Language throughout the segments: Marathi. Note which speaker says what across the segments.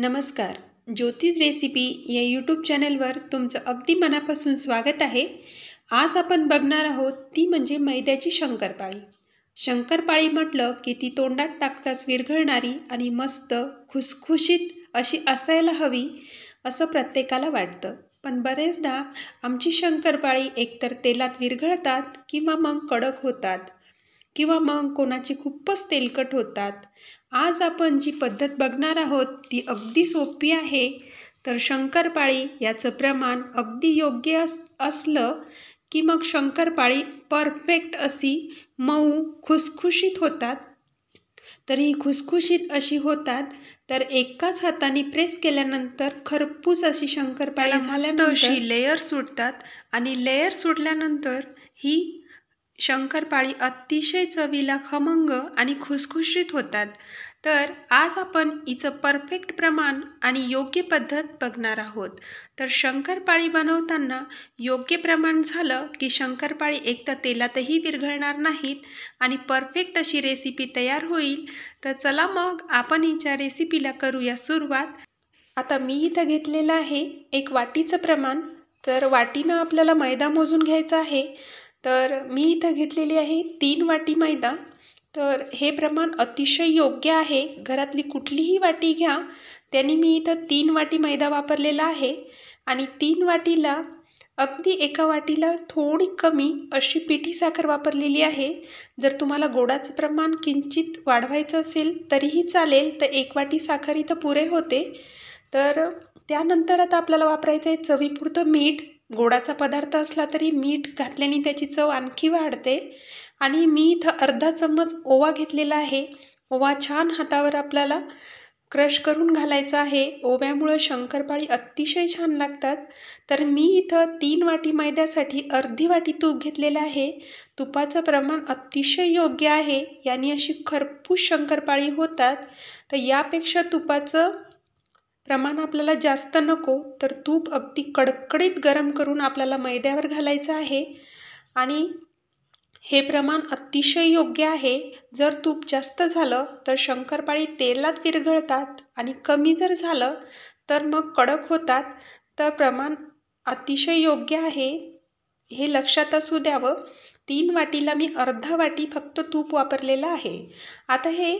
Speaker 1: नमस्कार ज्योतिष रेसिपी या यूट्यूब चॅनलवर तुमचं अगदी मनापासून स्वागत आहे आज आपण बघणार आहोत ती म्हणजे मैद्याची शंकरपाळी शंकरपाळी म्हटलं की ती तोंडात टाकतात विरघळणारी आणि मस्त खुसखुशीत अशी असायला हवी असं प्रत्येकाला वाटतं पण बरेचदा आमची शंकरपाळी एकतर तेलात विरघळतात किंवा मग कडक होतात किंवा मग कोणाचे खूपच तेलकट होतात आज आपण जी पद्धत बघणार आहोत ती अगदी सोपी आहे तर शंकरपाळी याचं प्रमाण अगदी योग्य अस असलं की मग शंकरपाळी परफेक्ट अशी मऊ खुसखुशीत होतात तर ही खुसखुशीत अशी होतात तर एकाच हाताने प्रेस केल्यानंतर खरपूस अशी शंकरपाळी झाल्यानंतर अशी लेयर सुटतात आणि लेयर सुटल्यानंतर ही शंकरपाळी अतिशय चवीला खमंग आणि खुसखुशीत होतात तर आज आपण हिचं परफेक्ट प्रमाण आणि योग्य पद्धत बघणार आहोत तर शंकरपाळी बनवताना योग्य प्रमाण झालं की शंकरपाळी एक तर तेलातही विरघळणार नाहीत आणि परफेक्ट अशी रेसिपी तयार होईल तर चला मग आपण हिच्या रेसिपीला करूया सुरुवात आता मी इथं घेतलेलं आहे एक वाटीचं प्रमाण तर वाटीनं आपल्याला मैदा मोजून घ्यायचा आहे तर मी इथं घेतलेली आहे तीन वाटी मैदा तर हे प्रमाण अतिशय योग्य आहे घरातली कुठलीही वाटी घ्या त्यांनी मी इथं तीन वाटी मैदा वापरलेला आहे आणि तीन वाटीला अगदी एका वाटीला थोडी कमी अशी पिठी साखर वापरलेली आहे जर तुम्हाला गोडाचं प्रमाण किंचित वाढवायचं असेल तरीही चालेल तर एक वाटी साखर इथं पुरे होते तर त्यानंतर आता आपल्याला वापरायचं आहे चवीपुरतं मीठ गोडाचा पदार्थ असला तरी मीठ घातल्याने त्याची चव आणखी वाढते आणि मी इथं अर्धा चम्मच ओवा घेतलेला आहे ओवा छान हातावर आपल्याला क्रश करून घालायचा आहे ओव्यामुळं शंकरपाळी अतिशय छान लागतात तर मी इथं तीन वाटी मैद्यासाठी अर्धी वाटी तूप घेतलेलं आहे तुपाचं प्रमाण अतिशय योग्य आहे याने अशी खरपूस शंकरपाळी होतात तर यापेक्षा तुपाचं प्रमाण आपल्याला जास्त नको तर तूप अगदी कडकडीत गरम करून आपल्याला मैद्यावर घालायचं आहे आणि हे प्रमाण अतिशय योग्य आहे जर तूप जास्त झालं तर शंकरपाळी तेलात विरघळतात आणि कमी जर झालं तर मग कडक होतात तर प्रमाण अतिशय योग्य आहे हे लक्षात असू द्यावं तीन वाटीला मी अर्धा वाटी फक्त तूप वापरलेलं आहे आता हे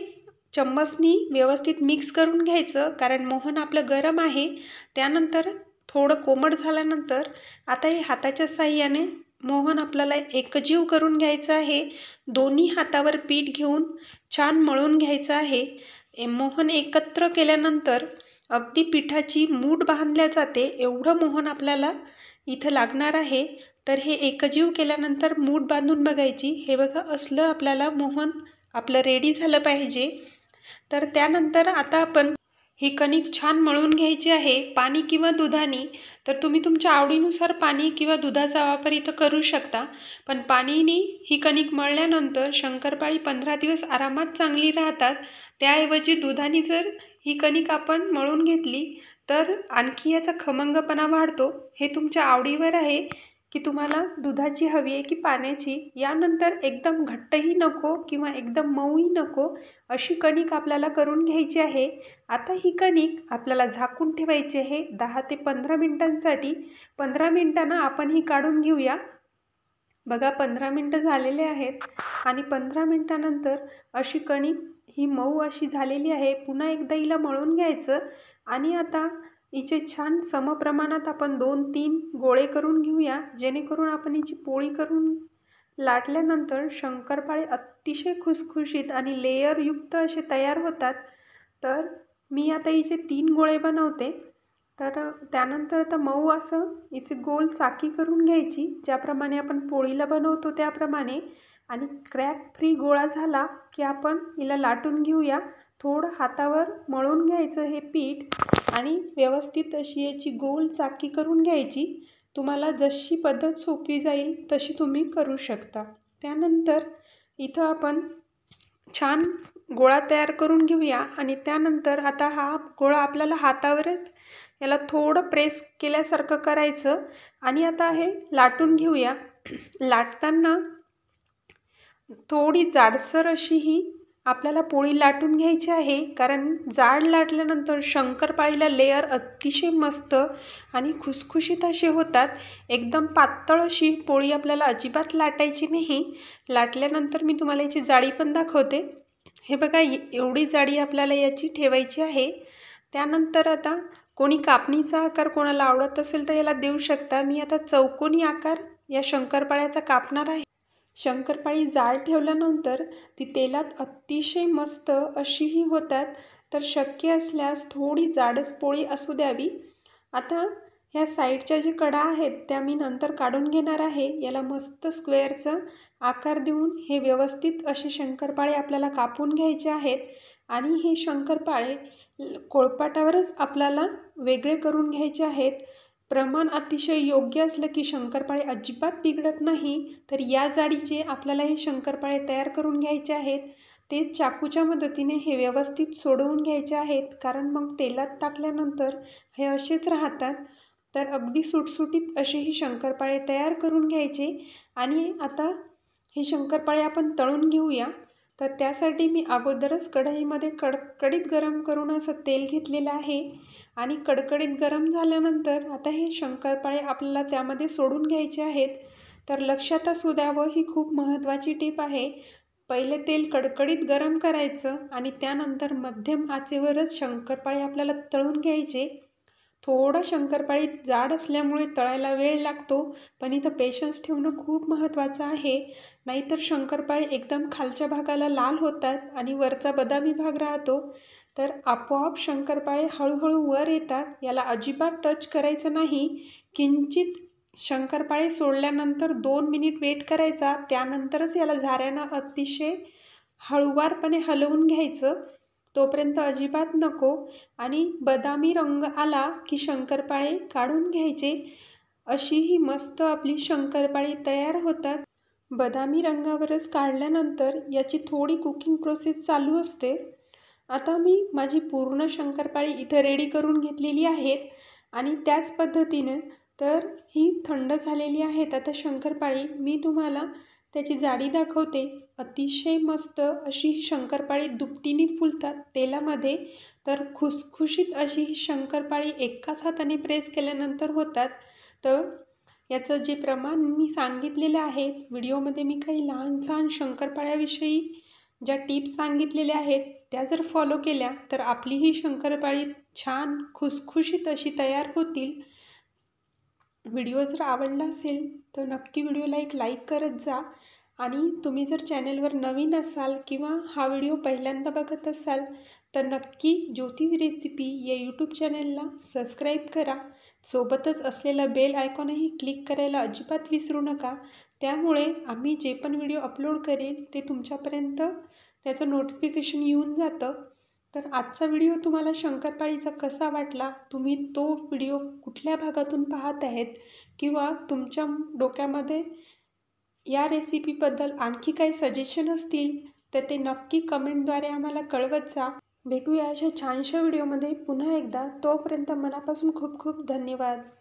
Speaker 1: चम्मचनी व्यवस्थित मिक्स करून घ्यायचं कारण मोहन आपलं गरम आहे त्यानंतर थोडं कोमट झाल्यानंतर आता हे हाताच्या साह्याने मोहन आपल्याला एकजीव करून घ्यायचं आहे दोन्ही हातावर पीठ घेऊन छान मळून घ्यायचं आहे मोहन एकत्र केल्यानंतर अगदी पिठाची मूठ बांधल्या जाते एवढं मोहन आपल्याला इथं लागणार आहे तर हे एकजीव केल्यानंतर मूठ बांधून बघायची हे बघा असलं आपल्याला मोहन आपलं रेडी झालं पाहिजे तर त्यानंतर आता आपण ही कणिक छान मळून घ्यायची आहे पाणी किंवा दुधाने तर तुम्ही तुमच्या आवडीनुसार पाणी किंवा दुधाचा वापर इथं करू शकता पण पाणीने ही कणिक मळल्यानंतर शंकरपाळी पंधरा दिवस आरामात चांगली राहतात त्याऐवजी दुधाने जर ही कणिक आपण मळून घेतली तर आणखी याचा खमंगपणा वाढतो हे तुमच्या आवडीवर आहे की तुम्हाला दुधाची हवी आहे की पाण्याची यानंतर एकदम घट्टही नको किंवा एकदम मऊही नको अशी कणिक आपल्याला करून घ्यायची आहे आता ही कणिक आपल्याला झाकून ठेवायची आहे दहा ते पंधरा मिनटांसाठी पंधरा मिनटांना आपण ही काढून घेऊया बघा पंधरा मिनटं झालेले आहेत आणि पंधरा मिनटानंतर अशी कणिक ही मऊ अशी झालेली आहे पुन्हा एकदा हिला मळून घ्यायचं आणि आता हिचे छान समप्रमाणात आपण दोन तीन गोळे करून घेऊया जेणेकरून आपण हिची पोळी करून लाटल्यानंतर शंकरपाळे अतिशय खुसखुशीत आणि लेयरयुक्त असे तयार होतात तर मी आता हिचे तीन गोळे बनवते तर त्यानंतर आता मऊ असं हिचे गोल चाकी करून घ्यायची ज्याप्रमाणे आपण पोळीला बनवतो त्याप्रमाणे आणि क्रॅक फ्री गोळा झाला की आपण हिला लाटून घेऊया थोडं हातावर मळून घ्यायचं हे पीठ आणि व्यवस्थित अशी याची गोल चाकी करून घ्यायची तुम्हाला जशी पद्धत सोपी जाईल तशी तुम्ही करू शकता त्यानंतर इथं आपण छान गोळा तयार करून घेऊया आणि त्यानंतर आता हा गोळा आपल्याला हातावरच याला थोडं प्रेस केल्यासारखं करायचं आणि आता हे लाटून घेऊया लाटताना थोडी जाडसर अशी ही आपल्याला पोळी लाटून घ्यायची आहे कारण जाड लाटल्यानंतर शंकरपाळीला लेअर अतिशय मस्त आणि खुसखुशीत असे होतात एकदम पातळ अशी पोळी आपल्याला अजिबात लाटायची नाही लाटल्यानंतर मी तुम्हाला याची जाळी पण दाखवते हे बघा एवढी जाळी आपल्याला याची ठेवायची आहे त्यानंतर आता कोणी कापणीचा आकार कोणाला आवडत असेल तर याला देऊ शकता मी आता चौकोनी आकार या शंकरपाळ्याचा कापणार आहे शंकरपाळी जाळ ठेवल्यानंतर ती तेलात अतिशय मस्त अशीही होतात तर शक्य असल्यास थोडी जाडच पोळी असू द्यावी आता ह्या साईडच्या जे कडा आहेत त्या मी नंतर काढून घेणार आहे याला मस्त स्क्वेअरचा आकार देऊन हे व्यवस्थित असे शंकरपाळे आपल्याला कापून घ्यायचे आहेत आणि हे शंकरपाळे कोळपाटावरच आपल्याला वेगळे करून घ्यायचे आहेत प्रमाण अतिशय योग्य असलं की शंकरपाळे अजिबात बिघडत नाही तर या जाडीचे आपल्याला हे शंकरपाळे तयार करून घ्यायचे आहेत ते चाकूच्या मदतीने हे व्यवस्थित सोडवून घ्यायचे आहेत कारण मग तेलात टाकल्यानंतर हे असेच राहतात तर अगदी सुटसुटीत असे ही शंकरपाळे तयार करून घ्यायचे आणि आता हे शंकरपाळे आपण तळून घेऊया तर त्यासाठी मी अगोदरच कढईमध्ये कडकडीत गरम करून असं तेल घेतलेलं आहे आणि कडकडीत गरम झाल्यानंतर आता हे शंकरपाळे आपल्याला त्यामध्ये सोडून घ्यायचे आहेत तर लक्षात असू द्यावं ही खूप महत्त्वाची टीप आहे पहिले तेल कडकडीत गरम करायचं आणि त्यानंतर मध्यम आचेवरच शंकरपाळे आपल्याला तळून घ्यायचे थोडं शंकरपाळी जाड असल्यामुळे तळायला वेळ लागतो पण इथं पेशन्स ठेवणं खूप महत्त्वाचं आहे नाहीतर शंकरपाळी एकदम खालच्या भागाला लाल होतात आणि वरचा बदामी भाग राहतो तर आपोआप शंकरपाळे हळूहळू वर येतात याला अजिबात टच करायचं नाही किंचित शंकरपाळे सोडल्यानंतर दोन मिनिट वेट करायचा त्यानंतरच याला झाऱ्यानं अतिशय हळुवारपणे हलवून घ्यायचं तोपर्यंत अजिबात नको आणि बदामी रंग आला की शंकरपाळे काढून घ्यायचे अशी ही मस्त आपली शंकरपाळी तयार होतात बदामी रंगावरच काढल्यानंतर याची थोडी कुकिंग प्रोसेस चालू असते आता मी माझी पूर्ण शंकरपाळी इथं रेडी करून घेतलेली आहेत आणि त्याच पद्धतीनं तर ही थंड झालेली आहेत आता शंकरपाळी मी तुम्हाला त्याची जाडी दाखवते अतिशय मस्त अशी ही शंकरपाळी दुपटीने फुलतात तेलामध्ये तर खुसखुशीत अशी ही शंकरपाळी एकाच हाताने प्रेस केल्यानंतर होतात तर याचं जे प्रमाण मी सांगितलेलं आहे व्हिडिओमध्ये मी काही लहान सहान शंकरपाळ्याविषयी ज्या टिप्स सांगितलेल्या आहेत त्या जर फॉलो केल्या तर आपली ही शंकरपाळी छान खुसखुशीत अशी तयार होतील व्हिडिओ जर आवडला असेल तर नक्की व्हिडिओला एक लाईक करत जा आणि तुम्ही जर चॅनलवर नवीन असाल किंवा हा व्हिडिओ पहिल्यांदा बघत असाल तर नक्की ज्योतिष रेसिपी या यूट्यूब चॅनलला सबस्क्राईब करा सोबतच असलेला बेल आयकॉनही क्लिक करायला अजिबात विसरू नका त्यामुळे आम्ही जे पण व्हिडिओ अपलोड करेल ते तुमच्यापर्यंत त्याचं नोटिफिकेशन येऊन जातं तर आजचा व्हिडिओ तुम्हाला शंकरपाळीचा कसा वाटला तुम्ही तो व्हिडिओ कुठल्या भागातून पाहत आहेत किंवा तुमच्या डोक्यामध्ये या रेसिपीबद्दल आणखी काही सजेशन असतील तर ते नक्की कमेंटद्वारे आम्हाला कळवत जा भेटूया अशा छानशा व्हिडिओमध्ये पुन्हा एकदा तोपर्यंत मनापासून खूप खूप धन्यवाद